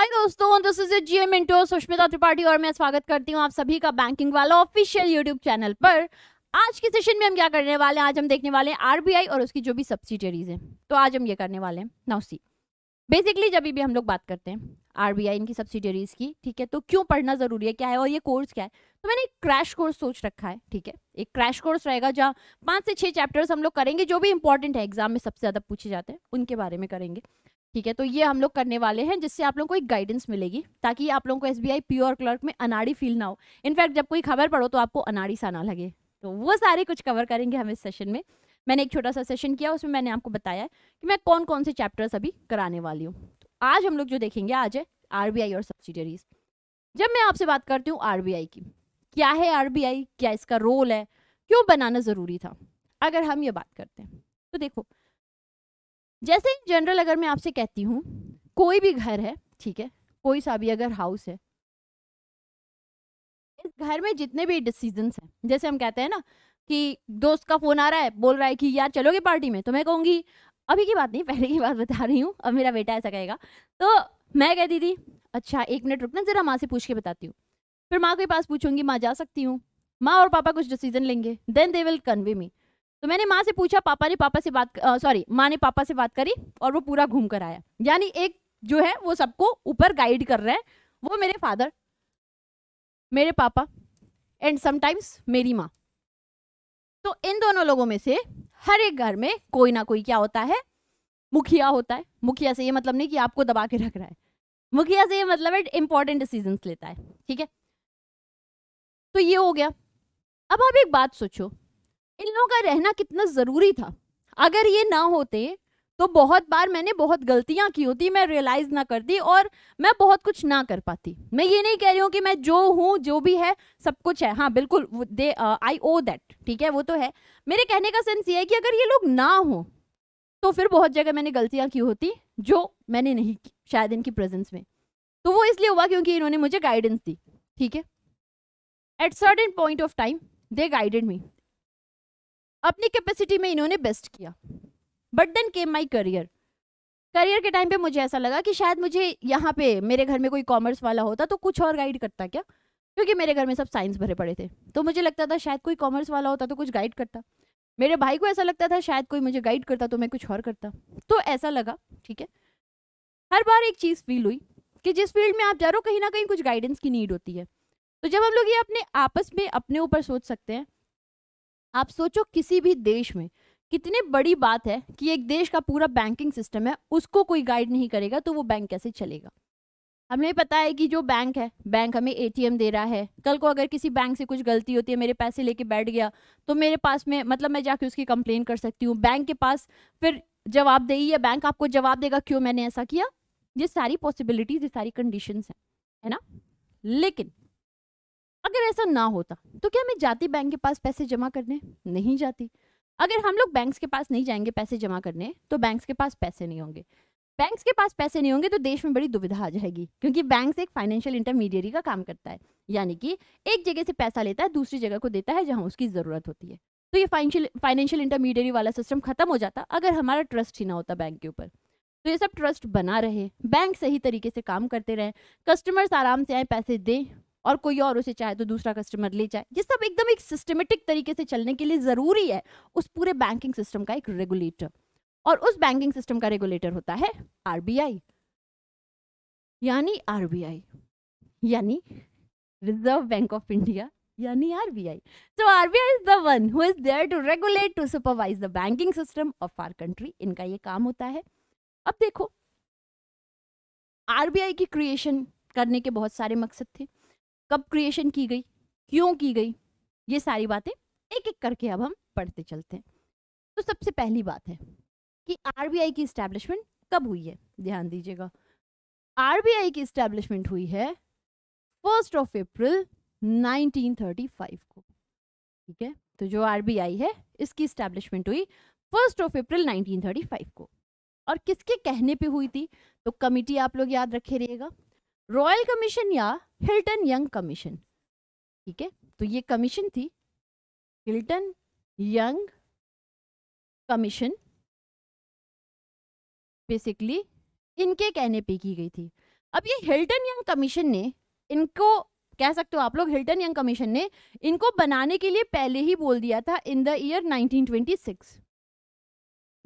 हाय दोस्तों this is GM into Sushmita Tripathi और मैं स्वागत करती हूं आप सभी का बैंकिंग वाला ऑफिशियल यूट्यूब चैनल पर आज के सेशन में हम क्या करने वाले हैं आज हम देखने वाले हैं आरबीआई और उसकी जो भी सब्सिडरीज हैं तो आज हम ये करने वाले हैं नाउ सी बेसिकली जब भी हम लोग बात करते हैं आर इनकी सब्सिडरीज की ठीक है तो क्यों पढ़ना जरूरी है क्या है और ये कोर्स क्या है तो मैंने एक क्रैश कोर्स सोच रखा है ठीक है एक क्रैश कोर्स रहेगा जहाँ पाँच से छः चैप्टर्स हम लोग करेंगे जो भी इंपॉर्टेंट है एग्जाम में सबसे ज़्यादा पूछे जाते हैं उनके बारे में करेंगे ठीक है तो ये हम लोग करने वाले हैं जिससे आप लोगों को एक गाइडेंस मिलेगी ताकि आप लोगों को S B I pure clerk में अनाड़ी फील ना हो इनफैक्ट जब कोई खबर पढ़ो तो आपको अनाड़ी सा ना लगे तो वो सारे कुछ कवर करेंगे हम इस सेशन में मैंने एक छोटा सा सेशन किया उसमें मैंने आपको बताया कि मैं कौन कौन से चैप्टर्स अभी कराने वाली हूँ तो आज हम लोग जो देखेंगे आज है आर और सब्सिडरीज जब मैं आपसे बात करती हूँ आर की क्या है आर क्या इसका रोल है क्यों बनाना ज़रूरी था अगर हम ये बात करते हैं तो देखो जैसे इन जनरल अगर मैं आपसे कहती हूँ कोई भी घर है ठीक है कोई सा भी अगर हाउस है इस घर में जितने भी डिसीजन हैं जैसे हम कहते हैं ना कि दोस्त का फोन आ रहा है बोल रहा है कि यार चलोगे पार्टी में तो मैं कहूँगी अभी की बात नहीं पहले की बात बता रही हूँ अब मेरा बेटा ऐसा कहेगा तो मैं कहती थी अच्छा एक मिनट रुकना ज़रा माँ से पूछ के बताती हूँ फिर माँ के पास पूछूंगी माँ जा सकती हूँ माँ और पापा कुछ डिसीजन लेंगे then they will convey me तो मैंने माँ से पूछा पापा ने पापा से बात सॉरी माँ ने पापा से बात करी और वो पूरा घूम कर आया यानी एक जो है वो सबको ऊपर गाइड कर रहा है वो मेरे फादर मेरे पापा एंड समटाइम्स मेरी माँ तो इन दोनों लोगों में से हर एक घर में कोई ना कोई क्या होता है मुखिया होता है मुखिया से ये मतलब नहीं कि आपको दबा के रख रहा है मुखिया से ये मतलब है इंपॉर्टेंट डिसीजन लेता है ठीक है तो ये हो गया अब आप एक बात सोचो इन लोगों का रहना कितना ज़रूरी था अगर ये ना होते तो बहुत बार मैंने बहुत गलतियां की होती मैं रियलाइज ना करती और मैं बहुत कुछ ना कर पाती मैं ये नहीं कह रही हूँ कि मैं जो हूँ जो भी है सब कुछ है हाँ बिल्कुल दे आई ओ दैट ठीक है वो तो है मेरे कहने का सेंस ये है कि अगर ये लोग ना हो तो फिर बहुत जगह मैंने गलतियाँ की होती जो मैंने नहीं की शायद इनकी प्रेजेंस में तो वो इसलिए हुआ क्योंकि इन्होंने मुझे गाइडेंस दी ठीक है at certain point of time they guided me अपनी कैपेसिटी में इन्होंने बेस्ट किया but then came my career career के टाइम पे मुझे ऐसा लगा कि शायद मुझे यहाँ पे मेरे घर में कोई कॉमर्स वाला होता तो कुछ और गाइड करता क्या क्योंकि मेरे घर में सब साइंस भरे पड़े थे तो मुझे लगता था शायद कोई कॉमर्स वाला होता तो कुछ गाइड करता मेरे भाई को ऐसा लगता था शायद कोई मुझे गाइड करता तो मैं कुछ और करता तो ऐसा लगा ठीक है हर बार एक चीज़ फील हुई कि जिस फील्ड में आप जा रहे हो कहीं ना कहीं कुछ गाइडेंस की नीड होती है तो जब हम लोग ये अपने आपस में अपने ऊपर सोच सकते हैं आप सोचो किसी भी देश में कितने बड़ी बात है कि एक देश का पूरा बैंकिंग सिस्टम है उसको कोई गाइड नहीं करेगा तो वो बैंक कैसे चलेगा हमें पता है कि जो बैंक है बैंक हमें एटीएम दे रहा है कल को अगर किसी बैंक से कुछ गलती होती है मेरे पैसे लेके बैठ गया तो मेरे पास में मतलब मैं जाके उसकी कंप्लेन कर सकती हूँ बैंक के पास फिर जवाबदेही या बैंक आपको जवाब देगा क्यों मैंने ऐसा किया ये सारी पॉसिबिलिटीज ये सारी कंडीशन हैं है ना लेकिन अगर ऐसा ना होता तो क्या मैं जाती बैंक के पास पैसे जमा करने नहीं जाती अगर हम लोग बैंक्स के पास नहीं जाएंगे पैसे जमा करने तो बैंक्स के पास पैसे नहीं होंगे बैंक्स के पास पैसे नहीं होंगे तो देश में बड़ी दुविधा आ जाएगी क्योंकि बैंक एक फाइनेंशियल इंटरमीडियरी का काम करता है यानी कि एक जगह से पैसा लेता है दूसरी जगह को देता है जहाँ उसकी ज़रूरत होती है तो ये फाइनेंशियल फाइनेंशियल इंटरमीडियरी वाला सिस्टम खत्म हो जाता अगर हमारा ट्रस्ट ही ना होता बैंक के ऊपर तो ये सब ट्रस्ट बना रहे बैंक सही तरीके से काम करते रहें कस्टमर्स आराम से आए पैसे दें और कोई और उसे चाहे तो दूसरा कस्टमर ले जाए ये सब एकदम एक सिस्टमेटिक तरीके से चलने के लिए ज़रूरी है उस पूरे बैंकिंग सिस्टम का एक रेगुलेटर और उस बैंकिंग सिस्टम का रेगुलेटर होता है आर यानी आर यानी रिजर्व बैंक ऑफ इंडिया यानी RBI so RBI is the one who is there to regulate to supervise the banking system of our country इनका ये काम होता है अब देखो आरबीआई की क्रिएशन करने के बहुत सारे मकसद थे कब क्रिएशन की गई क्यों की गई ये सारी बातें एक एक करके अब हम पढ़ते चलते हैं तो सबसे पहली बात है कि आरबीआई की इस्टेब्लिशमेंट कब हुई है ध्यान दीजिएगा आरबीआई की इस्टेब्लिशमेंट हुई है फर्स्ट ऑफ अप्रैल 1935 को ठीक है तो जो आरबीआई है इसकी इस्टेब्लिशमेंट हुई फर्स्ट ऑफ अप्रैल 1935 को और किसके कहने पे हुई थी तो कमेटी आप लोग याद रखे रहिएगा रॉयल कमीशन या हिल्टन यंग कमीशन ठीक है तो ये कमीशन थी हिल्टन यंग कमीशन बेसिकली इनके कहने पे की गई थी अब ये हिल्टन यंग कमीशन ने इनको कह सकते हो आप लोग हिल्टन यंग कमीशन ने इनको बनाने के लिए पहले ही बोल दिया था इन द ईयर 1926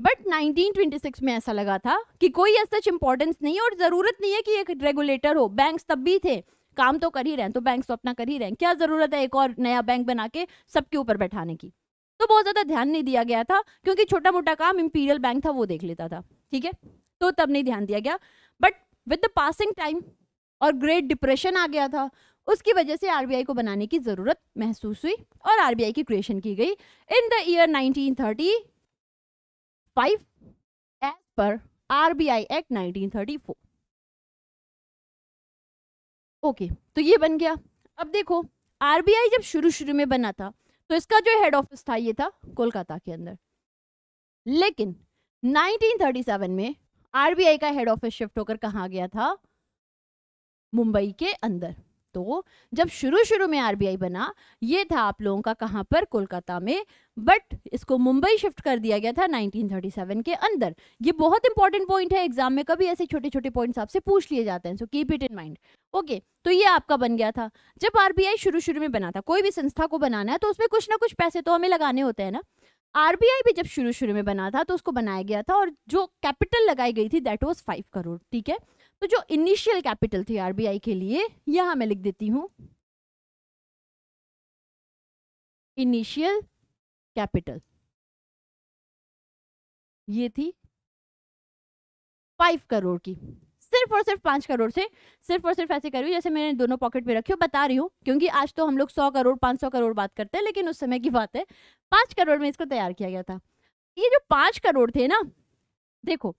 बट 1926 में ऐसा लगा था कि कोई ऐसा इंपॉर्टेंस नहीं है और ज़रूरत नहीं है कि एक रेगुलेटर हो बैंक्स तब भी थे काम तो कर ही रहे हैं तो बैंक्स तो अपना कर ही रहे हैं क्या ज़रूरत है एक और नया बैंक बना के सबके ऊपर बैठाने की तो बहुत ज़्यादा ध्यान नहीं दिया गया था क्योंकि छोटा मोटा काम इम्पीरियल बैंक था वो देख लेता था ठीक है तो तब नहीं ध्यान दिया गया but with the passing time और ग्रेट डिप्रेशन आ गया था उसकी वजह से आरबीआई को बनाने की ज़रूरत महसूस हुई और आरबीआई की क्रिएशन की गई in the year 1930 5 as per RBI Act 1934 okay okay, तो ये बन गया अब देखो आरबीआई जब शुरू शुरू में बना था तो इसका जो हेड ऑफिस था ये था कोलकाता के अंदर लेकिन 1937 में आरबीआई का हेड ऑफिस शिफ्ट होकर कहा गया था मुंबई के अंदर तो जब शुरू शुरू में आरबीआई बना ये था आप लोगों का कहां पर कोलकाता में बट इसको मुंबई शिफ्ट कर दिया गया था 1937 के अंदर ये बहुत इंपॉर्टेंट पॉइंट है एग्जाम में कभी ऐसे छोटे छोटे पॉइंट्स आपसे पूछ लिए जाते हैं so keep it in mind okay तो ये आपका बन गया था जब आरबीआई शुरू शुरू में बना था कोई भी संस्था को बनाना है तो उसमें कुछ ना कुछ पैसे तो हमें लगाने होते हैं ना आरबीआई भी जब शुरू शुरू में बना था तो उसको बनाया गया था और जो कैपिटल लगाई गई थी दैट वॉज फाइव करोड़ ठीक है तो जो इनिशियल कैपिटल थी आरबीआई के लिए यहाँ मैं लिख देती हूँ इनिशियल कैपिटल ये थी फाइव करोड़ की सिर्फ और सिर्फ पांच करोड़ से सिर्फ और सिर्फ ऐसे कर रही हूँ जैसे मैंने दोनों पॉकेट में रखी हो बता रही हूँ क्योंकि आज तो हम लोग सौ करोड़ पांच सौ करोड़ बात करते हैं लेकिन उस समय की बात है पांच करोड़ में इसको तैयार किया गया था ये जो पांच करोड़ थे ना देखो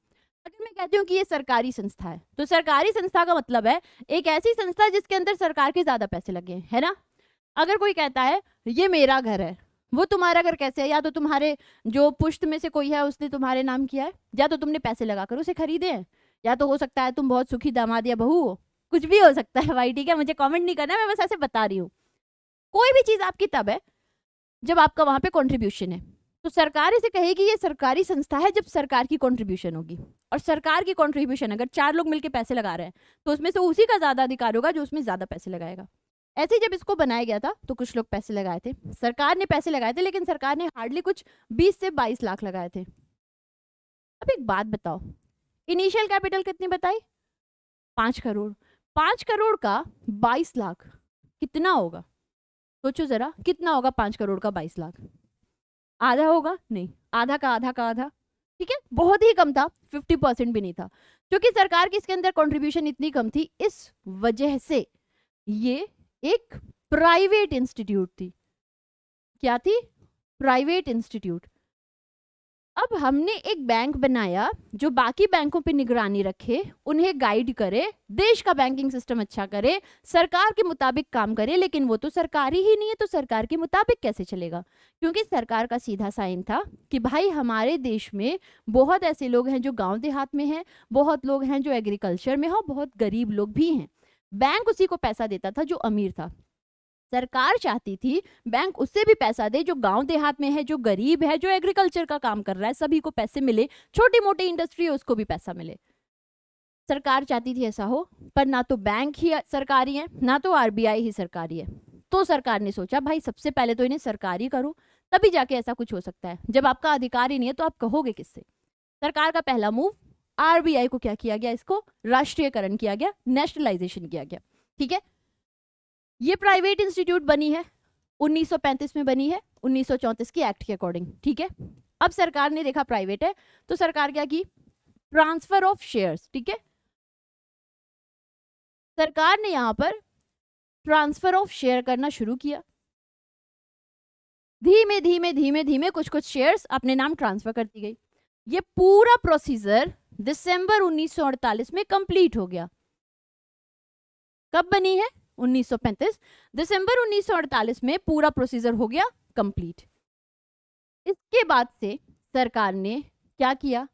अगर मैं कहती हूँ कि ये सरकारी संस्था है तो सरकारी संस्था का मतलब है एक ऐसी संस्था जिसके अंदर सरकार के ज़्यादा पैसे लगे हैं है ना अगर कोई कहता है ये मेरा घर है वो तुम्हारा अगर कैसे है या तो तुम्हारे जो पुष्ट में से कोई है उसने तुम्हारे नाम किया है या तो तुमने पैसे लगाकर उसे खरीदे हैं या तो हो सकता है तुम बहुत सुखी दामाद या बहू हो कुछ भी हो सकता है भाई ठीक है मुझे कमेंट नहीं करना मैं बस ऐसे बता रही हूँ कोई भी चीज़ आपकी तब है जब आपका वहाँ पर कॉन्ट्रीब्यूशन है तो सरकार इसे कहेगी ये सरकारी संस्था है जब सरकार की कंट्रीब्यूशन होगी और सरकार की कंट्रीब्यूशन अगर चार लोग मिलकर पैसे लगा रहे हैं तो उसमें से उसी का ज़्यादा अधिकार होगा जो उसमें ज़्यादा पैसे लगाएगा ऐसे जब इसको बनाया गया था तो कुछ लोग पैसे लगाए थे सरकार ने पैसे लगाए थे लेकिन सरकार ने हार्डली कुछ 20 से 22 लाख लगाए थे अब एक बात बताओ इनिशियल कैपिटल कितनी बताई पाँच करोड़ पाँच करोड़ का बाईस लाख कितना होगा सोचो ज़रा कितना होगा पाँच करोड़ का बाईस लाख आधा होगा नहीं आधा का आधा का आधा ठीक है बहुत ही कम था फिफ्टी परसेंट भी नहीं था क्योंकि सरकार की इसके अंदर कंट्रीब्यूशन इतनी कम थी इस वजह से ये एक प्राइवेट इंस्टीट्यूट थी क्या थी प्राइवेट इंस्टीट्यूट अब हमने एक बैंक बनाया जो बाकी बैंकों पे निगरानी रखे उन्हें गाइड करे देश का बैंकिंग सिस्टम अच्छा करे सरकार के मुताबिक काम करे लेकिन वो तो सरकारी ही नहीं है तो सरकार के मुताबिक कैसे चलेगा क्योंकि सरकार का सीधा साइन था कि भाई हमारे देश में बहुत ऐसे लोग हैं जो गांव देहात में हैं बहुत लोग हैं जो एग्रीकल्चर में हो बहुत गरीब लोग भी हैं बैंक उसी को पैसा देता था जो अमीर था सरकार चाहती थी बैंक उससे भी पैसा दे जो गांव देहात में है जो गरीब है जो एग्रीकल्चर का काम कर रहा है सभी को पैसे मिले छोटी मोटी इंडस्ट्री है उसको भी पैसा मिले सरकार चाहती थी ऐसा हो पर ना तो बैंक ही सरकारी है ना तो आरबीआई ही सरकारी है तो सरकार ने सोचा भाई सबसे पहले तो इन्हें सरकारी करो तभी जाके ऐसा कुछ हो सकता है जब आपका अधिकार ही नहीं है तो आप कहोगे किससे सरकार का पहला मूव आरबीआई को क्या किया गया इसको राष्ट्रीयकरण किया गया नेशनलाइजेशन किया गया ठीक है ये प्राइवेट इंस्टीट्यूट बनी है 1935 में बनी है 1934 की एक्ट के अकॉर्डिंग ठीक है अब सरकार ने देखा प्राइवेट है तो सरकार क्या की ट्रांसफर ऑफ शेयर्स ठीक है सरकार ने यहां पर ट्रांसफर ऑफ शेयर करना शुरू किया धीमे धीमे धीमे धीमे कुछ कुछ शेयर्स अपने नाम ट्रांसफर करती गई ये पूरा प्रोसीजर दिसंबर 1948 में कंप्लीट हो गया कब बनी है 1935 दिसंबर 1948 में पूरा प्रोसीजर हो गया कंप्लीट इसके बाद से सरकार ने क्या किया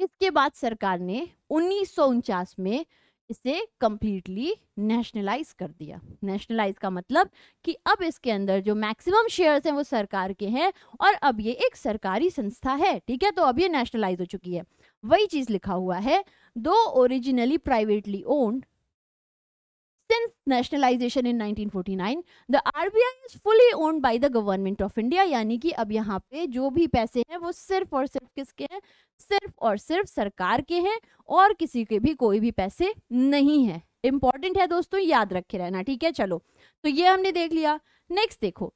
इसके बाद सरकार ने उन्नीस में इसे कंप्लीटली नेशनलाइज कर दिया नेशनलाइज का मतलब कि अब इसके अंदर जो मैक्सिमम शेयर्स हैं वो सरकार के हैं और अब ये एक सरकारी संस्था है ठीक है तो अब ये नेशनलाइज हो चुकी है वही चीज लिखा हुआ है दो originally privately owned since nationalization in 1949 the RBI is fully owned by the government of India यानी कि अब यहाँ पे जो भी पैसे हैं वो सिर्फ और सिर्फ किसके हैं सिर्फ और सिर्फ सरकार के हैं और किसी के भी कोई भी पैसे नहीं है इंपॉर्टेंट है दोस्तों याद रखे रहना ठीक है चलो तो ये हमने देख लिया नेक्स्ट देखो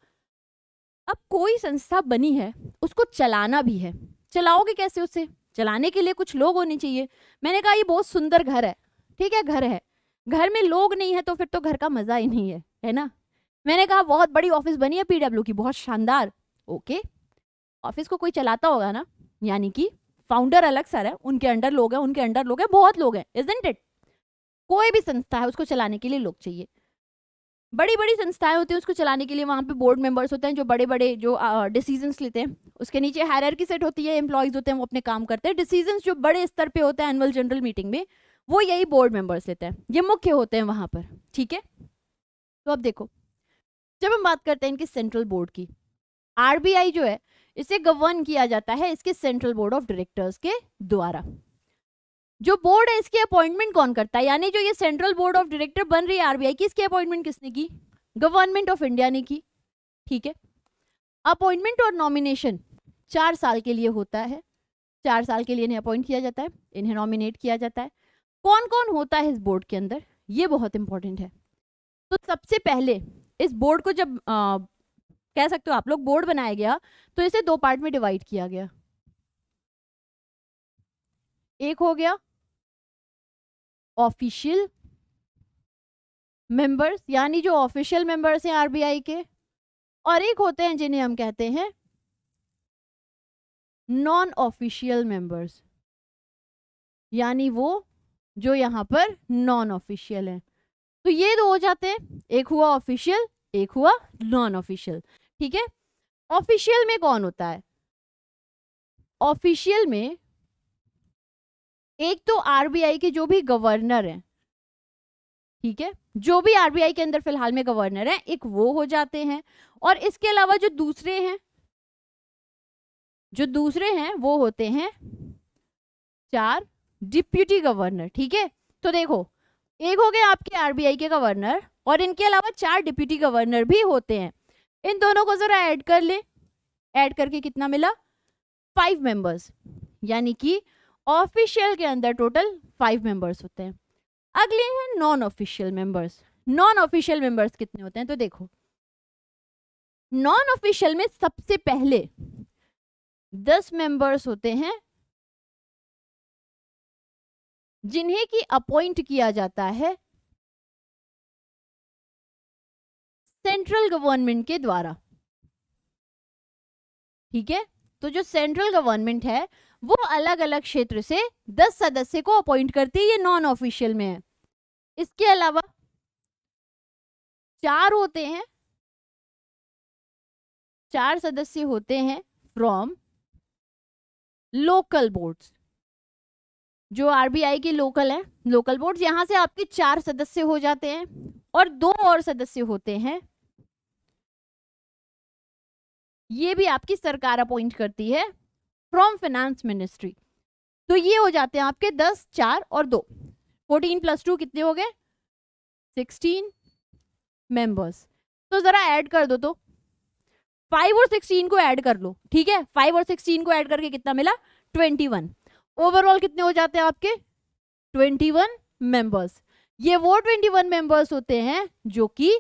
अब कोई संस्था बनी है उसको चलाना भी है चलाओगे कैसे उसे चलाने के लिए कुछ लोग होने चाहिए मैंने कहा ये बहुत सुंदर घर है ठीक है घर है घर में लोग नहीं है तो फिर तो घर का मजा ही नहीं है है ना मैंने कहा बहुत बड़ी ऑफिस बनी है पीडब्ल्यू की बहुत शानदार ओके ऑफिस को कोई चलाता होगा ना यानी कि फाउंडर अलग सर है उनके अंडर लोग हैं उनके अंडर लोग हैं बहुत लोग हैं इजेंट इट कोई भी संस्था है उसको चलाने के लिए लोग चाहिए बड़ी बड़ी संस्थाएं होती हैं उसको चलाने के लिए वहाँ पे बोर्ड मेंबर्स होते हैं जो बड़े बड़े जो डिसीजंस लेते हैं उसके नीचे की सेट होती है एम्प्लॉयज़ होते हैं वो अपने काम करते हैं डिसीजंस जो बड़े स्तर पे होते हैं एनुअल जनरल मीटिंग में वो यही बोर्ड मेंबर्स लेते हैं ये मुख्य होते हैं वहाँ पर ठीक है तो अब देखो जब हम बात करते हैं इनकी सेंट्रल बोर्ड की आर जो है इसे गवर्न किया जाता है इसके सेंट्रल बोर्ड ऑफ डायरेक्टर्स के द्वारा जो बोर्ड है इसकी अपॉइंटमेंट कौन करता है यानी जो ये सेंट्रल बोर्ड ऑफ डायरेक्टर बन रही है आरबीआई की इसकी अपॉइंटमेंट किसने की गवर्नमेंट ऑफ इंडिया ने की ठीक है अपॉइंटमेंट और नॉमिनेशन चार साल के लिए होता है चार साल के लिए इन्हें अपॉइंट किया जाता है इन्हें नॉमिनेट किया जाता है कौन कौन होता है इस बोर्ड के अंदर ये बहुत इंपॉर्टेंट है तो सबसे पहले इस बोर्ड को जब आ, कह सकते हो आप लोग बोर्ड बनाया गया तो इसे दो पार्ट में डिवाइड किया गया एक हो गया ऑफिशियल मेंबर्स यानी जो ऑफिशियल मेंबर्स हैं आरबीआई के और एक होते हैं जिन्हें हम कहते हैं नॉन ऑफिशियल मेंबर्स यानी वो जो यहां पर नॉन ऑफिशियल है तो ये दो हो जाते हैं एक हुआ ऑफिशियल एक हुआ नॉन ऑफिशियल ठीक है ऑफिशियल में कौन होता है ऑफिशियल में एक तो आरबीआई के जो भी गवर्नर हैं ठीक है जो भी आरबीआई के अंदर फिलहाल में गवर्नर हैं एक वो हो जाते हैं और इसके अलावा जो दूसरे हैं जो दूसरे हैं वो होते हैं चार डिप्यूटी गवर्नर ठीक है तो देखो एक हो गए आपके आरबीआई के गवर्नर और इनके अलावा चार डिप्यूटी गवर्नर भी होते हैं इन दोनों को जरा ऐड कर ले ऐड करके कितना मिला फाइव मेंबर्स यानी कि ऑफिशियल के अंदर टोटल फाइव मेंबर्स होते हैं अगले हैं non official members non official members कितने होते हैं तो देखो नॉन ऑफिशियल में सबसे पहले दस मेंबर्स होते हैं जिन्हें की अपॉइंट किया जाता है सेंट्रल गवर्नमेंट के द्वारा ठीक है तो जो सेंट्रल गवर्नमेंट है वो अलग अलग क्षेत्र से दस सदस्य को अपॉइंट करती है ये नॉन ऑफिशियल में है इसके अलावा चार होते हैं चार सदस्य होते हैं फ्रॉम लोकल बोर्ड्स जो आरबीआई के लोकल है लोकल बोर्ड्स यहां से आपके चार सदस्य हो जाते हैं और दो और सदस्य होते हैं ये भी आपकी सरकार अपॉइंट करती है फ्रॉम फाइनेंस मिनिस्ट्री तो ये हो जाते हैं आपके दस चार और दो फोर्टीन प्लस टू कितने हो गए सिक्सटीन मेंबर्स तो ज़रा ऐड कर दो तो फाइव और सिक्सटीन को ऐड कर लो ठीक है फाइव और सिक्सटीन को ऐड करके कितना मिला ट्वेंटी वन ओवरऑल कितने हो जाते हैं आपके ट्वेंटी वन मेंबर्स ये वो ट्वेंटी वन मेंबर्स होते हैं जो कि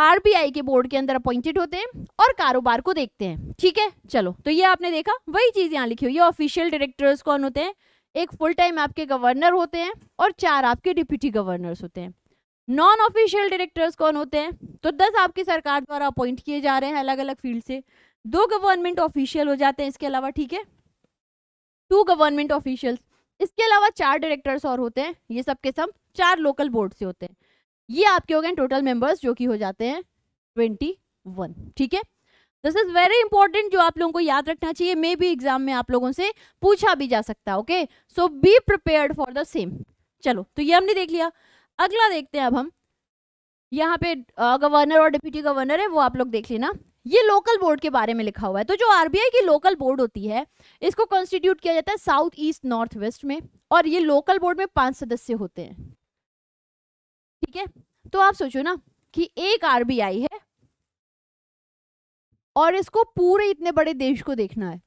आरबीआई के बोर्ड के अंदर अपॉइंटेड होते हैं और कारोबार को देखते हैं ठीक है चलो तो ये आपने देखा वही चीज यहाँ लिखी हुई है ऑफिशियल डायरेक्टर्स कौन होते हैं एक फुल टाइम आपके गवर्नर होते हैं और चार आपके डिप्यूटी गवर्नर्स होते हैं नॉन ऑफिशियल डायरेक्टर्स कौन होते हैं तो दस आपकी सरकार द्वारा अपॉइंट किए जा रहे हैं अलग अलग फील्ड से दो गवर्नमेंट ऑफिशियल हो जाते हैं इसके अलावा ठीक है टू गवर्नमेंट ऑफिशियल्स इसके अलावा चार डायरेक्टर्स और होते हैं ये सब के सब चार लोकल बोर्ड से होते हैं ये आपके हो गए टोटल मेंबर्स जो कि हो जाते हैं ट्वेंटी वन ठीक है दिस इज वेरी इंपॉर्टेंट जो आप लोगों को याद रखना चाहिए मे भी एग्जाम में आप लोगों से पूछा भी जा सकता है okay so be prepare for the same चलो तो ये हमने देख लिया अगला देखते हैं अब हम यहाँ पे गवर्नर और डिप्यूटी गवर्नर है वो आप लोग देख लेना ये लोकल बोर्ड के बारे में लिखा हुआ है तो जो आरबीआई की लोकल बोर्ड होती है इसको कॉन्स्टिट्यूट किया जाता है साउथ ईस्ट नॉर्थ वेस्ट में और ये लोकल बोर्ड में पांच सदस्य होते हैं ठीक है तो आप सोचो ना कि एक आरबीआई है और इसको पूरे इतने बड़े देश को देखना है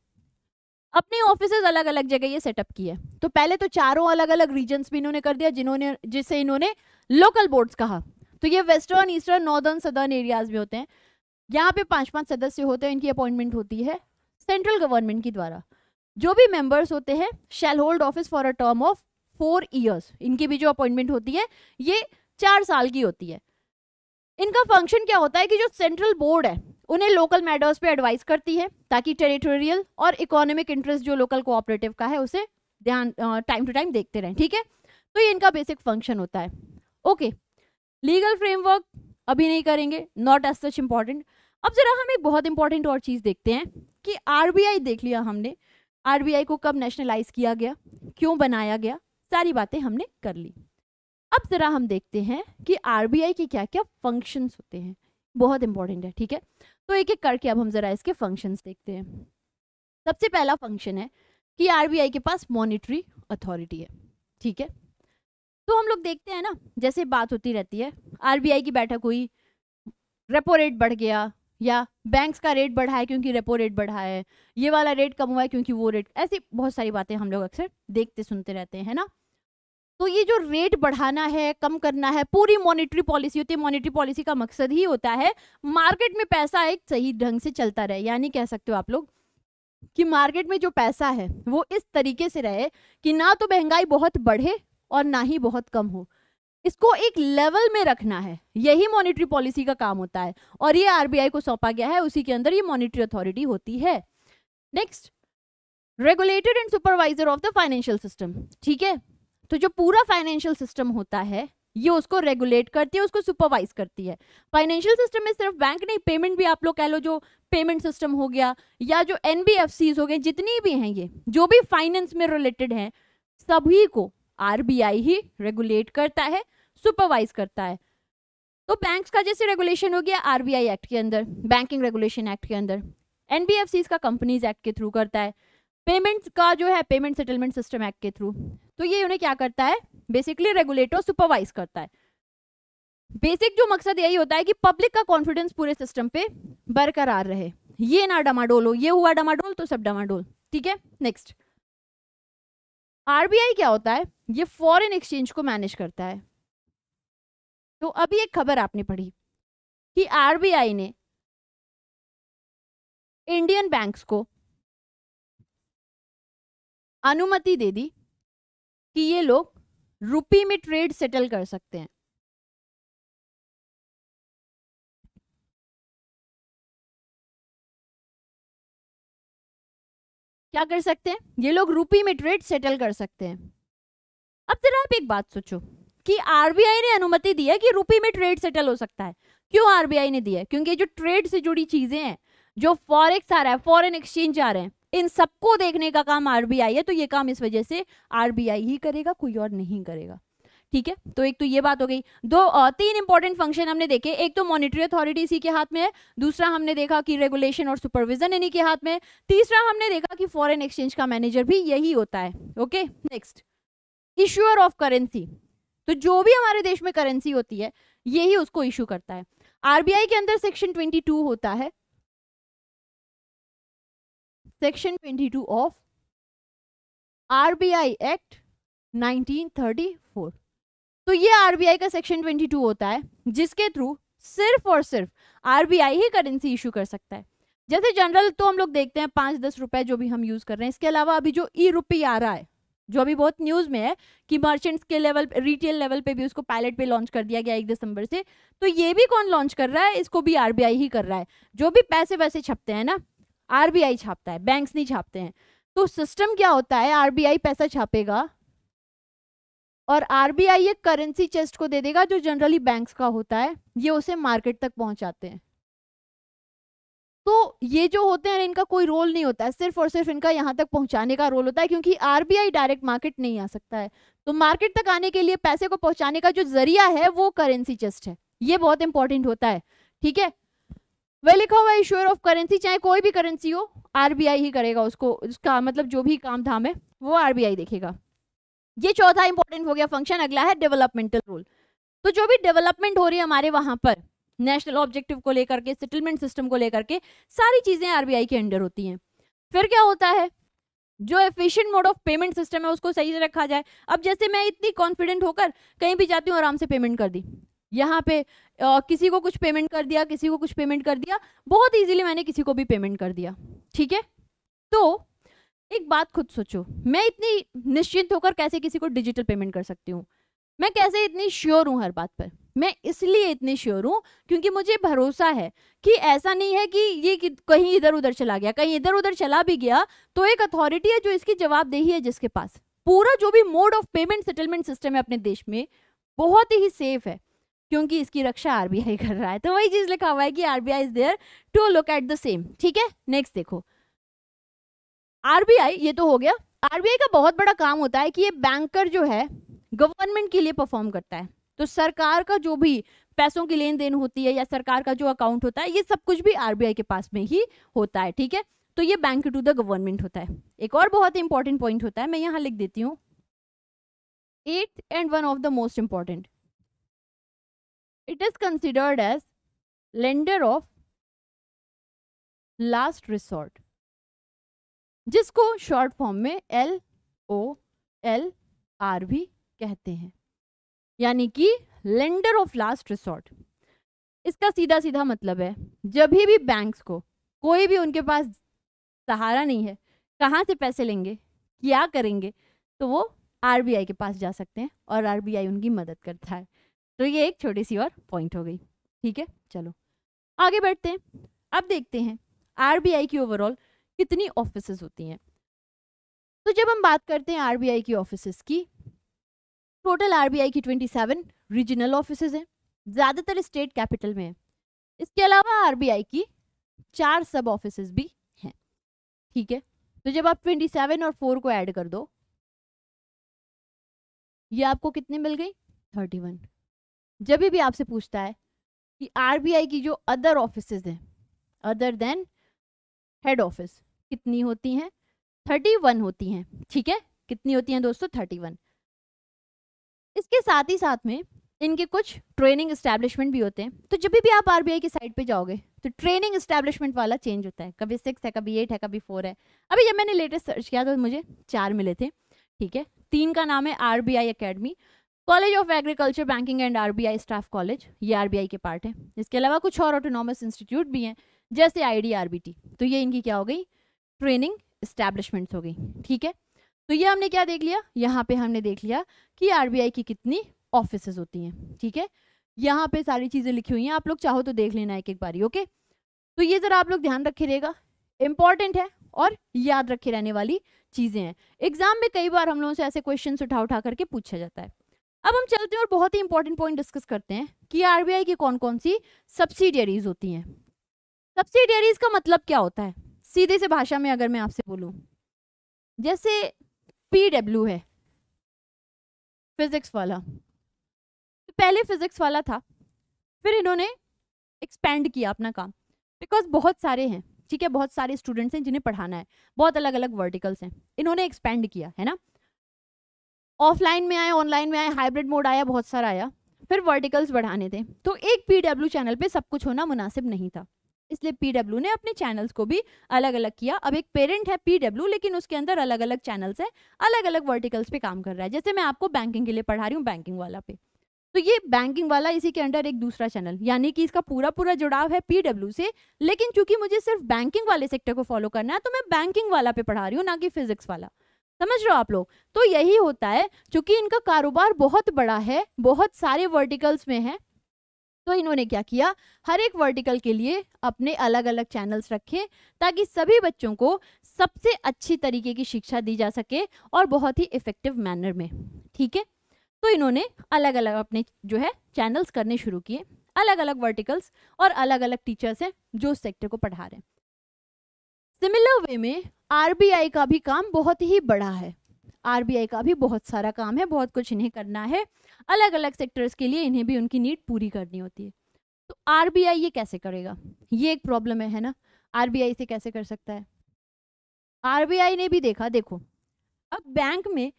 अपने ऑफिस अलग अलग जगह ये सेटअप किए तो पहले तो चारों अलग अलग रीजन भी इन्होंने कर दिया जिन्होंने जिसे इन्होंने लोकल बोर्ड्स कहा तो ये western eastern northern southern areas में होते हैं यहाँ पे पांच पांच सदस्य होते हैं इनकी अपॉइंटमेंट होती है सेंट्रल गवर्नमेंट के द्वारा जो भी मेंबर्स होते हैं shall hold office for a term of four years इनकी भी जो अपॉइंटमेंट होती है ये चार साल की होती है इनका फंक्शन क्या होता है कि जो सेंट्रल बोर्ड है उन्हें लोकल मैटर्स पे एडवाइस करती है ताकि टेरिटोरियल और इकोनॉमिक इंटरेस्ट जो लोकल कोऑपरेटिव का है उसे ध्यान टाइम टू टाइम देखते रहें ठीक है तो ये इनका बेसिक फंक्शन होता है ओके लीगल फ्रेमवर्क अभी नहीं करेंगे नॉट एज सच इम्पॉर्टेंट अब जरा हम एक बहुत इंपॉर्टेंट और चीज़ देखते हैं कि आर देख लिया हमने आर को कब नेशनलाइज किया गया क्यों बनाया गया सारी बातें हमने कर ली अब ज़रा हम देखते हैं कि आरबीआई के क्या क्या फंक्शंस होते हैं बहुत इंपॉर्टेंट है ठीक है तो एक एक करके अब हम ज़रा इसके फंक्शंस देखते हैं सबसे पहला फंक्शन है कि आरबीआई के पास मॉनिटरी अथॉरिटी है ठीक है तो हम लोग देखते हैं ना जैसे बात होती रहती है आरबीआई की बैठक हुई रेपो रेट बढ़ गया या बैंक्स का रेट बढ़ा है क्योंकि रेपो रेट बढ़ा है ये वाला रेट कम हुआ है क्योंकि वो रेट ऐसी बहुत सारी बातें हम लोग अक्सर देखते सुनते रहते हैं ना तो ये जो रेट बढ़ाना है कम करना है पूरी मॉनेटरी पॉलिसी होती है मॉनेटरी पॉलिसी का मकसद ही होता है मार्केट में पैसा एक सही ढंग से चलता रहे यानी कह सकते हो आप लोग कि मार्केट में जो पैसा है वो इस तरीके से रहे कि ना तो महंगाई बहुत बढ़े और ना ही बहुत कम हो इसको एक लेवल में रखना है यही मॉनेटरी पॉलिसी का काम होता है और ये आरबीआई को सौंपा गया है उसी के अंदर ये मॉनिटरी अथॉरिटी होती है next regulated and supervisor of the financial system ठीक है तो जो पूरा फाइनेंशियल सिस्टम होता है ये उसको रेगुलेट करती है उसको सुपरवाइज करती है फाइनेंशियल सिस्टम में सिर्फ बैंक नहीं पेमेंट भी आप लोग कह लो जो पेमेंट सिस्टम हो गया या जो एन हो गए जितनी भी हैं ये जो भी फाइनेंस में रिलेटेड हैं सभी को आरबीआई ही रेगुलेट करता है सुपरवाइज करता है तो बैंक्स का जैसे रेगुलेशन हो गया आरबीआई एक्ट के अंदर बैंकिंग रेगुलेशन एक्ट के अंदर एन का कंपनीज एक्ट के थ्रू करता है पेमेंट्स का जो है पेमेंट सेटलमेंट सिस्टम एक्ट के थ्रू तो ये उन्हें क्या करता है बेसिकली रेगुलेटर सुपरवाइज करता है बेसिक जो मकसद यही होता है कि पब्लिक का कॉन्फिडेंस पूरे सिस्टम पे बरकरार रहे ये ना डमाडोल हो ये हुआ डमाडोल तो सब डमाडोल ठीक है नेक्स्ट आरबीआई क्या होता है ये फॉरेन एक्सचेंज को मैनेज करता है तो अभी एक खबर आपने पढ़ी कि आरबीआई ने इंडियन बैंक्स को अनुमति दे दी कि ये लोग रुपी में ट्रेड सेटल कर सकते हैं क्या कर सकते हैं ये लोग रुपी में ट्रेड सेटल कर सकते हैं अब जरा आप एक बात सोचो कि आरबीआई ने अनुमति दी है कि रुपी में ट्रेड सेटल हो सकता है क्यों आरबीआई ने दिया है क्योंकि जो ट्रेड से जुड़ी चीजें हैं जो फॉरेक्स आ रहा है फॉरेन एक्सचेंज आ रहे हैं इन सबको देखने का काम आरबीआई है तो ये काम इस वजह से आरबीआई ही करेगा कोई और नहीं करेगा ठीक है तो एक तो ये बात हो गई दो तीन इंपॉर्टेंट फंक्शन हमने देखे एक तो मॉनिटरी अथॉरिटी इसी के हाथ में है दूसरा हमने देखा कि रेगुलेशन और सुपरविजन इन्हीं के हाथ में है तीसरा हमने देखा कि फॉरेन एक्सचेंज का मैनेजर भी यही होता है okay next issuer of currency तो जो भी हमारे देश में करेंसी होती है यही उसको इश्यू करता है आरबीआई के अंदर सेक्शन 22 होता है सेक्शन 22 ऑफ आरबीआई एक्ट 1934 तो ये आरबीआई का सेक्शन 22 होता है जिसके थ्रू सिर्फ और सिर्फ आरबीआई ही करेंसी इशू कर सकता है जैसे जनरल तो हम लोग देखते हैं पाँच दस रुपए जो भी हम यूज कर रहे हैं इसके अलावा अभी जो ई रुपी आ रहा है जो अभी बहुत न्यूज में है कि मर्चेंट्स के लेवल रिटेल लेवल पे भी उसको पायलट पे लॉन्च कर दिया गया एक दिसंबर से तो ये भी कौन लॉन्च कर रहा है इसको भी आरबीआई ही कर रहा है जो भी पैसे वैसे छपते हैं ना आरबीआई छापता है बैंक्स नहीं छापते हैं तो सिस्टम क्या होता है आरबीआई पैसा छापेगा और आरबीआई एक करेंसी चेस्ट को दे देगा जो जनरली बैंक्स का होता है ये उसे मार्केट तक पहुंचाते हैं तो ये जो होते हैं इनका कोई रोल नहीं होता है सिर्फ और सिर्फ इनका यहाँ तक पहुंचाने का रोल होता है क्योंकि आरबीआई डायरेक्ट मार्केट नहीं आ सकता है तो मार्केट तक आने के लिए पैसे को पहुंचाने का जो जरिया है वो करेंसी चेस्ट है ये बहुत इंपॉर्टेंट होता है ठीक है वह लिखा हुआ इश्योर ऑफ करेंसी चाहे कोई भी करेंसी हो आरबीआई ही करेगा उसको उसका मतलब जो भी काम धाम है वो आरबीआई देखेगा ये चौथा इंपॉर्टेंट हो गया फंक्शन अगला है डेवलपमेंटल रोल तो जो भी डेवलपमेंट हो रही है हमारे वहां पर नेशनल ऑब्जेक्टिव को लेकर के सेटलमेंट सिस्टम को लेकर के सारी चीजें आरबीआई के अंडर होती हैं फिर क्या होता है जो efficient mode of payment system है उसको सही से रखा जाए अब जैसे मैं इतनी कॉन्फिडेंट होकर कहीं भी जाती हूँ आराम से पेमेंट कर दी यहाँ पे आ, किसी को कुछ पेमेंट कर दिया किसी को कुछ पेमेंट कर दिया बहुत ईजिली मैंने किसी को भी पेमेंट कर दिया ठीक है तो एक बात खुद सोचो मैं इतनी निश्चिंत होकर कैसे किसी को डिजिटल पेमेंट कर सकती हूँ मैं कैसे इतनी श्योर हूँ हर बात पर मैं इसलिए इतनी श्योर हूँ क्योंकि मुझे भरोसा है कि ऐसा नहीं है कि ये कि कहीं इधर उधर चला गया कहीं इधर उधर चला भी गया तो एक अथॉरिटी है जो इसकी जवाबदेही है जिसके पास पूरा जो भी mode of payment settlement system है अपने देश में बहुत ही सेफ है क्योंकि इसकी रक्षा आरबीआई कर रहा है तो वही चीज लिखा हुआ है कि RBI is there to look at the same ठीक है नेक्स्ट देखो आरबीआई ये तो हो गया आरबीआई का बहुत बड़ा काम होता है कि ये बैंकर जो है गवर्नमेंट के लिए परफॉर्म करता है तो सरकार का जो भी पैसों की लेन देन होती है या सरकार का जो अकाउंट होता है ये सब कुछ भी आरबीआई के पास में ही होता है ठीक है तो ये बैंक टू द गवर्नमेंट होता है एक और बहुत इंपॉर्टेंट पॉइंट होता है मैं यहाँ लिख देती हूँ at end one of the most important it is considered as lender of last resort जिसको शॉर्ट फॉर्म में एल ओ एल आर भी कहते हैं यानी कि लेंडर ऑफ लास्ट रिसोर्ट इसका सीधा सीधा मतलब है जब भी बैंक्स को कोई भी उनके पास सहारा नहीं है कहाँ से पैसे लेंगे क्या करेंगे तो वो आरबीआई के पास जा सकते हैं और आरबीआई उनकी मदद करता है तो ये एक छोटी सी और पॉइंट हो गई ठीक है चलो आगे बढ़ते हैं अब देखते हैं आरबीआई की ओवरऑल कितनी ऑफिस होती हैं तो जब हम बात करते हैं आरबीआई की ऑफिस की टोटल आरबीआई की 27 रीजनल ऑफिस हैं ज़्यादातर स्टेट कैपिटल में हैं इसके अलावा आरबीआई की चार सब ऑफिस भी हैं ठीक है तो जब आप 27 और 4 को ऐड कर दो ये आपको कितने मिल गई 31 जब भी आपसे पूछता है कि आरबीआई की जो अदर ऑफिस हैं अदर देन हेड ऑफिस कितनी होती हैं थर्टी वन होती हैं ठीक है कितनी होती हैं दोस्तों थर्टी वन इसके साथ ही साथ में इनके कुछ ट्रेनिंग इस्टेब्लिशमेंट भी होते हैं तो जब भी आप आरबीआई की साइड पे जाओगे तो ट्रेनिंग इस्टेब्लिशमेंट वाला चेंज होता है कभी सिक्स है कभी एट है कभी फोर है अभी जब मैंने लेटेस्ट सर्च किया तो मुझे चार मिले थे ठीक है तीन का नाम है R B I academy college of agriculture banking and RBI staff college ये आरबीआई के पार्ट है इसके अलावा कुछ और ऑटोनॉमस इंस्टीट्यूट भी हैं जैसे आईडीआरबीटी तो ये इनकी क्या हो गई ट्रेनिंग इस्टेब्लिशमेंट्स हो गई ठीक है तो ये हमने क्या देख लिया यहाँ पे हमने देख लिया कि आई की कितनी ऑफिस होती हैं ठीक है यहाँ पे सारी चीज़ें लिखी हुई हैं आप लोग चाहो तो देख लेना एक एक बारी ओके तो ये ज़रा आप लोग ध्यान रहेगा इंपॉर्टेंट है और याद रखे रहने वाली चीज़ें हैं एग्जाम में कई बार हम लोगों से ऐसे क्वेश्चन उठा उठा करके पूछा जाता है अब हम चलते हैं और बहुत ही इंपॉर्टेंट पॉइंट डिस्कस करते हैं कि आरबीआई की कौन कौन सी सब्सिडियरीज होती हैं सब्सिडियरीज का मतलब क्या होता है सीधे से भाषा में अगर मैं आपसे बोलूं जैसे पीडब्ल्यू है फिजिक्स वाला तो पहले फिजिक्स वाला था फिर इन्होंने एक्सपेंड किया अपना काम बिकॉज बहुत सारे हैं ठीक है बहुत सारे स्टूडेंट्स हैं जिन्हें पढ़ाना है बहुत अलग अलग वर्टिकल्स हैं इन्होंने एक्सपेंड किया है ना ऑफलाइन में आए ऑनलाइन में आए हाइब्रिड मोड आया बहुत सारा आया फिर वर्टिकल्स बढ़ाने थे तो एक पी चैनल पर सब कुछ होना मुनासिब नहीं था इसलिए पी ने अपने चैनल्स को भी अलग अलग किया अब एक पेरेंट है पी लेकिन उसके अंदर अलग अलग चैनल्स है अलग अलग वर्टिकल्स पे काम कर रहा है जैसे मैं आपको बैंकिंग के लिए पढ़ा रही हूँ बैंकिंग वाला पे तो ये बैंकिंग वाला इसी के अंडर एक दूसरा चैनल यानी कि इसका पूरा पूरा जुड़ाव है डब्ल्यू से लेकिन चूंकि मुझे सिर्फ बैंकिंग वाले सेक्टर को फॉलो करना है तो मैं बैंकिंग वाला पे पढ़ा रही हूँ ना कि फिजिक्स वाला समझ रहे हो आप लोग तो यही होता है चूंकि इनका कारोबार बहुत बड़ा है बहुत सारे वर्टिकल्स में है तो इन्होंने क्या किया हर एक वर्टिकल के लिए अपने अलग अलग चैनल्स रखे ताकि सभी बच्चों को सबसे अच्छी तरीके की शिक्षा दी जा सके और बहुत ही इफेक्टिव मैनर में ठीक है तो इन्होंने अलग अलग अपने जो है चैनल्स करने शुरू किए अलग अलग वर्टिकल्स और अलग अलग टीचर्स हैं जो उस सेक्टर को पढ़ा रहे हैं सिमिलर वे में आरबीआई का भी काम बहुत ही बड़ा है आरबीआई का भी बहुत सारा काम है बहुत कुछ इन्हें करना है अलग अलग सेक्टर्स के लिए इन्हें भी उनकी नीड पूरी करनी होती है तो आरबीआई ये कैसे करेगा ये एक प्रॉब्लम है, है ना आरबीआई से कैसे कर सकता है आरबीआई ने भी देखा देखो अब बैंक में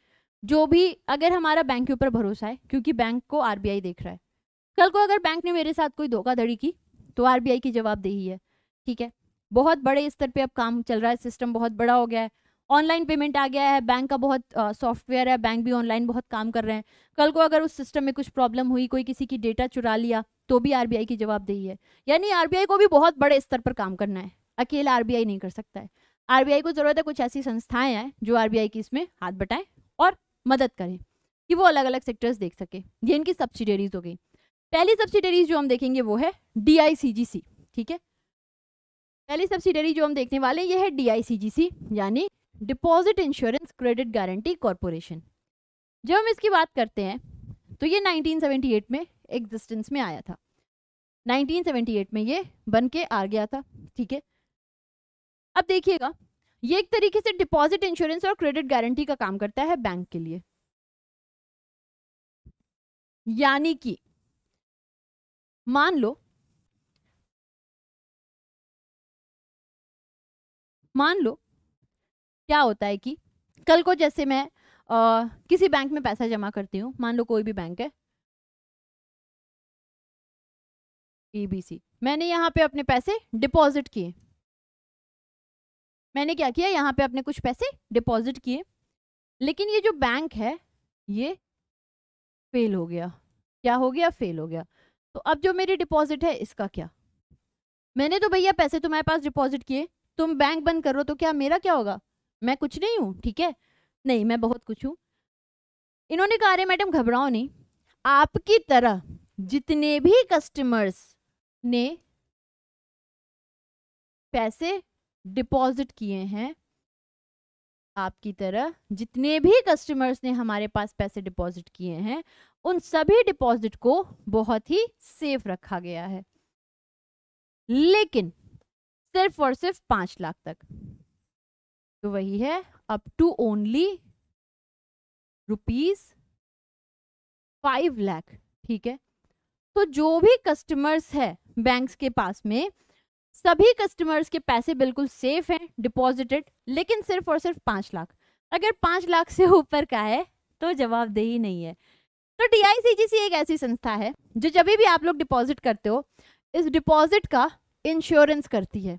जो भी अगर हमारा बैंक के ऊपर भरोसा है क्योंकि बैंक को आरबीआई देख रहा है कल को अगर बैंक ने मेरे साथ कोई धोखाधड़ी की तो आर की जवाबदेही है ठीक है बहुत बड़े स्तर पे अब काम चल रहा है सिस्टम बहुत बड़ा हो गया है ऑनलाइन पेमेंट आ गया है बैंक का बहुत सॉफ्टवेयर है बैंक भी ऑनलाइन बहुत काम कर रहे हैं कल को अगर उस सिस्टम में कुछ प्रॉब्लम हुई कोई किसी की डेटा चुरा लिया तो भी आरबीआई की जवाबदेही है यानी आरबीआई को भी बहुत बड़े स्तर पर काम करना है अकेला आरबीआई नहीं कर सकता है आरबीआई को ज़रूरत है कुछ ऐसी संस्थाएं हैं जो आरबीआई की इसमें हाथ बटाएं और मदद करें कि वो अलग अलग सेक्टर्स देख सके ये इनकी सब्सिडरीज हो गई पहली सब्सिडरीज जो हम देखेंगे वो है डी ठीक है पहली सब्सिडरी जो हम देखने वाले हैं ये है डीआईसीजीसी यानी deposit insurance credit guarantee corporation जब हम इसकी बात करते हैं तो ये 1978 में एग्जिस्टेंस में आया था 1978 में ये बन के आ गया था ठीक है अब देखिएगा ये एक तरीके से डिपॉजिट इंश्योरेंस और क्रेडिट गारंटी का काम करता है बैंक के लिए यानी कि मान लो मान लो क्या होता है कि कल को जैसे मैं आ, किसी बैंक में पैसा जमा करती हूँ मान लो कोई भी बैंक है एबीसी मैंने यहाँ पे अपने पैसे डिपॉजिट किए मैंने क्या किया यहाँ पे अपने कुछ पैसे डिपॉजिट किए लेकिन ये जो बैंक है ये फेल हो गया क्या हो गया फेल हो गया तो अब जो मेरी डिपॉजिट है इसका क्या मैंने तो भैया पैसे तुम्हारे पास डिपॉजिट किए तुम बैंक बंद करो तो क्या मेरा क्या होगा मैं कुछ नहीं हूँ ठीक है नहीं मैं बहुत कुछ हूँ इन्होंने कहा अरे मैडम घबराओ नहीं आपकी तरह जितने भी कस्टमर्स ने पैसे डिपॉजिट किए हैं आपकी तरह जितने भी कस्टमर्स ने हमारे पास पैसे डिपॉजिट किए हैं उन सभी डिपॉजिट को बहुत ही सेफ रखा गया है लेकिन सिर्फ और सिर्फ पांच लाख तक तो वही है up to only rupees five lakh ठीक है तो जो भी कस्टमर्स है बैंक्स के पास में सभी कस्टमर्स के पैसे बिल्कुल सेफ हैं डिपॉजिटेड लेकिन सिर्फ और सिर्फ पांच लाख अगर पांच लाख से ऊपर का है तो जवाबदेही नहीं है तो डी आई एक ऐसी संस्था है जो जब भी आप लोग डिपॉजिट करते हो इस डिपॉजिट का इंश्योरेंस करती है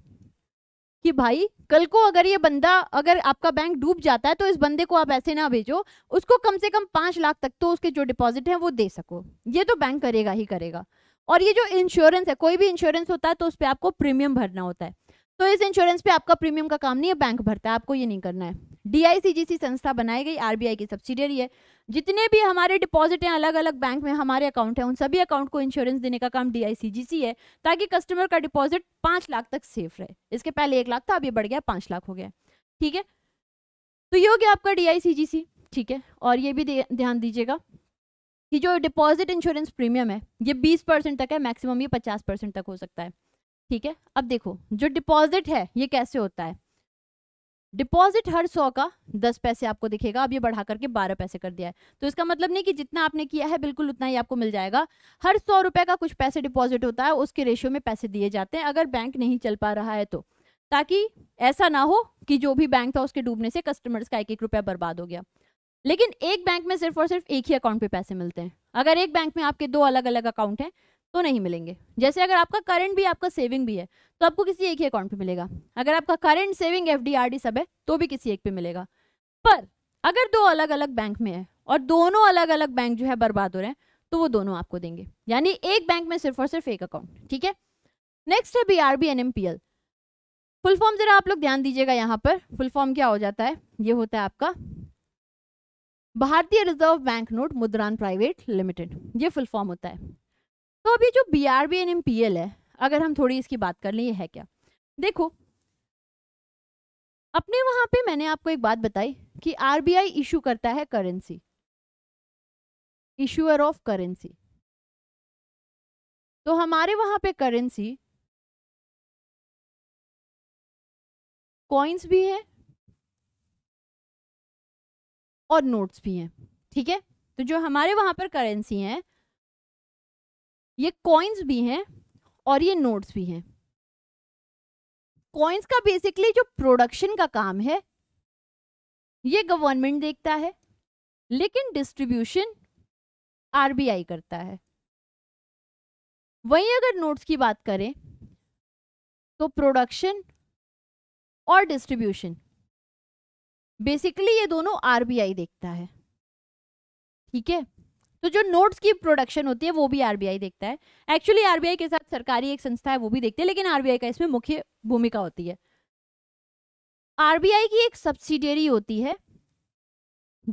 कि भाई कल को अगर ये बंदा अगर आपका बैंक डूब जाता है तो इस बंदे को आप ऐसे ना भेजो उसको कम से कम पांच लाख तक तो उसके जो डिपॉजिट है वो दे सको ये तो बैंक करेगा ही करेगा और ये जो इंश्योरेंस है कोई भी इंश्योरेंस होता है तो उस पर आपको प्रीमियम भरना होता है तो इस इंश्योरेंस पे आपका प्रीमियम का काम नहीं है बैंक भरता है आपको ये नहीं करना है डीआईसीजीसी संस्था बनाई गई आरबीआई की सब्सिडियरी है जितने भी हमारे डिपॉजिट हैं अलग अलग बैंक में हमारे अकाउंट हैं उन सभी अकाउंट को इंश्योरेंस देने का काम डीआईसीजीसी है ताकि कस्टमर का डिपॉजिट पांच लाख तक सेफ रहे इसके पहले एक लाख था अभी बढ़ गया पांच लाख हो गया ठीक है तो ये हो गया आपका डीआईसीजीसी ठीक है और ये भी ध्यान दीजिएगा कि जो डिपॉजिट इंश्योरेंस प्रीमियम है ये बीस परसेंट तक है मैक्सिमम ये पचास परसेंट तक हो सकता है ठीक है अब देखो जो डिपॉजिट है ये कैसे होता है डिपॉजिट हर सौ का दस पैसे आपको दिखेगा अब ये बढ़ा करके बारह पैसे कर दिया है तो इसका मतलब नहीं कि जितना आपने किया है बिल्कुल उतना ही आपको मिल जाएगा हर सौ रुपए का कुछ पैसे डिपॉजिट होता है उसके रेशियो में पैसे दिए जाते हैं अगर बैंक नहीं चल पा रहा है तो ताकि ऐसा ना हो कि जो भी बैंक था उसके डूबने से कस्टमर्स का एक एक रुपया बर्बाद हो गया लेकिन एक बैंक में सिर्फ और सिर्फ एक ही अकाउंट पे पैसे मिलते हैं अगर एक बैंक में आपके दो अलग अलग अकाउंट हैं तो नहीं मिलेंगे जैसे अगर आपका करंट भी आपका सेविंग भी है तो आपको किसी एक ही अकाउंट पे मिलेगा अगर आपका करंट सेविंग एफ डी सब है तो भी किसी एक पे मिलेगा पर अगर दो अलग अलग बैंक में है और दोनों अलग अलग बैंक जो है बर्बाद हो रहे हैं तो वो दोनों आपको देंगे यानी एक बैंक में सिर्फ और सिर्फ एक अकाउंट ठीक है नेक्स्ट है B R B N M P L full form जरा आप लोग ध्यान दीजिएगा यहाँ पर फुल फॉर्म क्या हो जाता है ये होता है आपका Bharatiya Reserve Bank Note Mudran Private Limited ये फुल फॉर्म होता है तो अभी जो B R B N M P L है अगर हम थोड़ी इसकी बात कर लें ये है क्या देखो अपने वहां पे मैंने आपको एक बात बताई कि आरबीआई इशू करता है करेंसी इशूअर ऑफ करेंसी तो हमारे वहां पे करेंसी कॉइन्स भी है और नोट्स भी हैं ठीक है तो जो हमारे वहां पर करेंसी हैं ये कॉइन्स भी हैं और ये नोट्स भी हैं कॉइन्स का बेसिकली जो प्रोडक्शन का काम है ये गवर्नमेंट देखता है लेकिन डिस्ट्रीब्यूशन आरबीआई करता है वहीं अगर नोट्स की बात करें तो प्रोडक्शन और डिस्ट्रीब्यूशन बेसिकली ये दोनों आरबीआई देखता है ठीक है तो जो नोट्स की प्रोडक्शन होती है वो भी आरबीआई देखता है एक्चुअली आरबीआई के साथ सरकारी एक संस्था है वो भी देखती है लेकिन आरबीआई का इसमें मुख्य भूमिका होती है आरबीआई की एक सब्सिडियरी होती है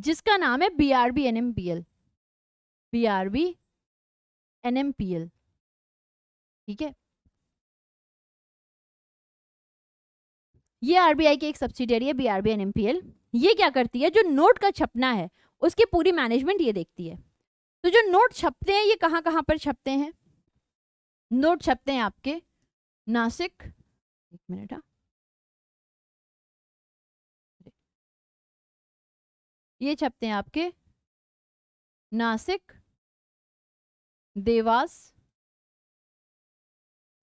जिसका नाम है B R B N M P L B R B N M P L ठीक है ये आरबीआई की एक सब्सिडियरी है B R B N M P L ये क्या करती है जो नोट का छपना है उसकी पूरी मैनेजमेंट ये देखती है तो जो नोट छपते हैं ये कहाँ कहाँ पर छपते हैं नोट छपते हैं आपके नासिक एक मिनट हाँ ये छपते हैं आपके नासिक देवास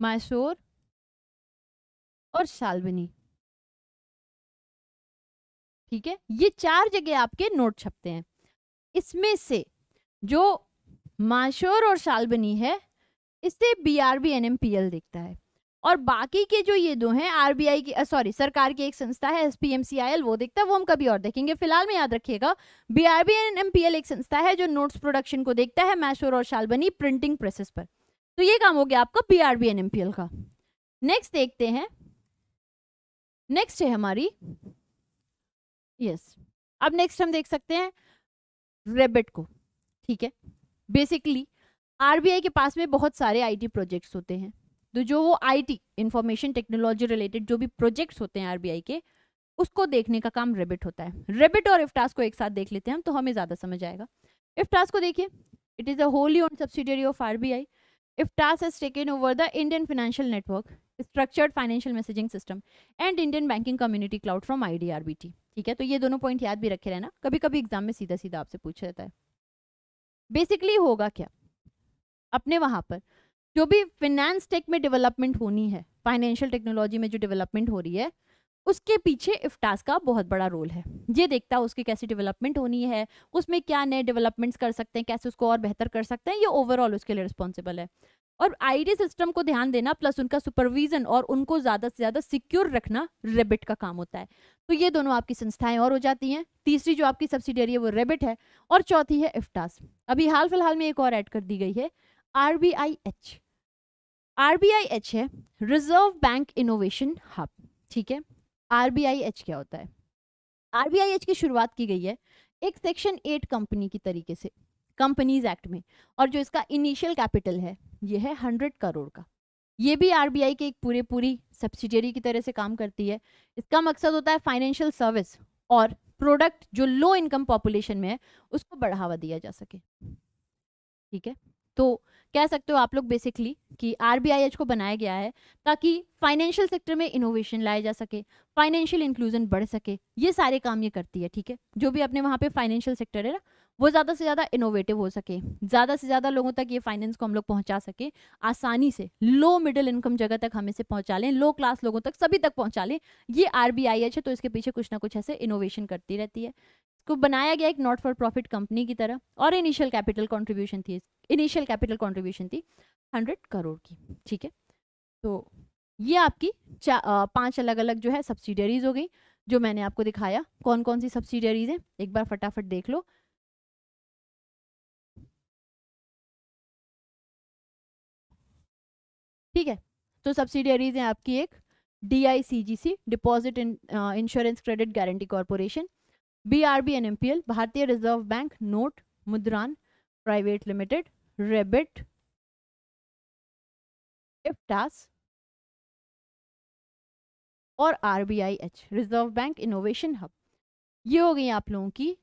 मैसूर और सालवनी ठीक है ये चार जगह आपके नोट छपते हैं इसमें से जो माशोर और शालबनी है इससे B R B N M P L देखता है और बाकी के जो ये दो हैं आर बी आई की सॉरी सरकार की एक संस्था है S P M C I L वो देखता है वो हम कभी और देखेंगे फिलहाल में याद रखिएगा B R B N M P L एक संस्था है जो नोट्स प्रोडक्शन को देखता है मैशोर और शालबनी प्रिंटिंग प्रेसेस पर तो ये काम हो गया आपका B R B N M P L का नेक्स्ट देखते हैं नेक्स्ट है हमारी यस yes. अब नेक्स्ट हम देख सकते हैं रेबिट को ठीक है बेसिकली आरबीआई के पास में बहुत सारे आईटी प्रोजेक्ट्स होते हैं तो जो वो आईटी इंफॉर्मेशन टेक्नोलॉजी रिलेटेड जो भी प्रोजेक्ट्स होते हैं आरबीआई के उसको देखने का काम रेबिट होता है रेबिट और इफ्टास को एक साथ देख लेते हैं हम तो हमें ज़्यादा समझ आएगा इफ्टास को देखिए it is a wholly owned subsidiary of RBI IFTAS has taken over the Indian financial network structured financial messaging system and Indian banking community cloud from I ठीक है तो ये दोनों पॉइंट याद भी रखे रहना कभी कभी एग्जाम में सीधा सीधा आपसे पूछा जाता है बेसिकली होगा क्या अपने वहाँ पर जो भी फिनेंस टेक में डेवलपमेंट होनी है फाइनेंशियल टेक्नोलॉजी में जो डेवलपमेंट हो रही है उसके पीछे इफ्टास का बहुत बड़ा रोल है ये देखता है उसकी कैसी डेवलपमेंट होनी है उसमें क्या नए डेवलपमेंट्स कर सकते हैं कैसे उसको और बेहतर कर सकते हैं ये ओवरऑल उसके लिए रिस्पॉन्सिबल है और आईडी सिस्टम को ध्यान देना प्लस उनका सुपरविजन और उनको ज़्यादा से ज़्यादा सिक्योर रखना रेबिट का काम होता है तो ये दोनों आपकी संस्थाएं और हो जाती हैं तीसरी जो आपकी सब्सिडियरी है वो रेबिट है और चौथी है इफ्टास अभी हाल फिलहाल में एक और ऐड कर दी गई है R B I H R B I H है रिजर्व बैंक इनोवेशन हब ठीक है आर बी आई एच क्या होता है आर बी आई एच की शुरुआत की गई है एक सेक्शन एट कंपनी की तरीके से कंपनीज एक्ट में और जो इसका इनिशियल कैपिटल है ये है हंड्रेड करोड़ का ये भी आरबीआई के एक पूरे पूरी सब्सिडियरी की तरह से काम करती है इसका मकसद होता है फाइनेंशियल सर्विस और प्रोडक्ट जो लो इनकम पॉपुलेशन में है उसको बढ़ावा दिया जा सके ठीक है तो कह सकते हो आप लोग बेसिकली कि आर को बनाया गया है ताकि फाइनेंशियल सेक्टर में इनोवेशन लाया जा सके फाइनेंशियल इंक्लूजन बढ़ सके ये सारे काम ये करती है ठीक है जो भी अपने वहाँ पे फाइनेंशियल सेक्टर है ना वो ज़्यादा से ज़्यादा इनोवेटिव हो सके ज़्यादा से ज़्यादा लोगों तक ये फाइनेंस को हम लोग पहुँचा सके आसानी से लो मिडिल इनकम जगह तक हम इसे पहुँचा लें लो क्लास लोगों तक सभी तक पहुँचा लें ये आर बी आई एच है तो इसके पीछे कुछ ना कुछ ऐसे इनोवेशन करती रहती है इसको बनाया गया एक नॉट फॉर प्रॉफिट कंपनी की तरह और इनिशियल कैपिटल कॉन्ट्रीब्यूशन थी इनिशियल कैपिटल कॉन्ट्रीब्यूशन थी हंड्रेड करोड़ की ठीक है तो ये आपकी पांच अलग अलग जो है सब्सिडरीज हो गई जो मैंने आपको दिखाया कौन कौन सी सब्सिडरीज हैं एक बार फटाफट देख लो ठीक है तो सब्सिडियरीज हैं आपकी एक D I C G C deposit insurance credit guarantee corporation B R B N M P L Bharatiya Reserve Bank Note Mudran Private Limited ReBIT IFTAS और R B I H Reserve Bank Innovation Hub ये हो गई आप लोगों की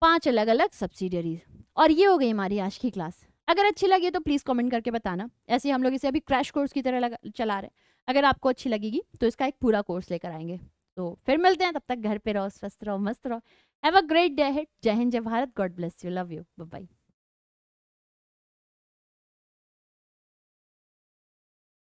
पांच अलग अलग सब्सिडियरीज और ये हो गई हमारी आज की क्लास अगर अच्छी लगी तो प्लीज़ कमेंट करके बताना ऐसे हम लोग इसे अभी क्रैश कोर्स की तरह चला रहे हैं अगर आपको अच्छी लगेगी तो इसका एक पूरा कोर्स लेकर आएंगे तो फिर मिलते हैं तब तक घर पे रहो स्वस्थ रहो मस्त रहो हैव अ ग्रेट डे हेड जय हिंद जय Bharat God bless you love you by